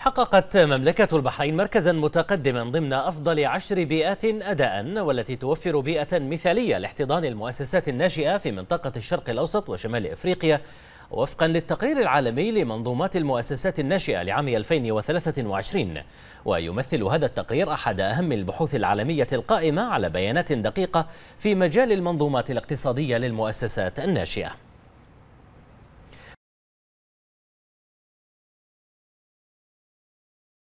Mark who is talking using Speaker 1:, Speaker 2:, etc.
Speaker 1: حققت مملكة البحرين مركزا متقدما ضمن أفضل عشر بيئات أداء والتي توفر بيئة مثالية لاحتضان المؤسسات الناشئة في منطقة الشرق الأوسط وشمال إفريقيا وفقا للتقرير العالمي لمنظومات المؤسسات الناشئة لعام 2023 ويمثل هذا التقرير أحد أهم البحوث العالمية القائمة على بيانات دقيقة في مجال المنظومات الاقتصادية للمؤسسات الناشئة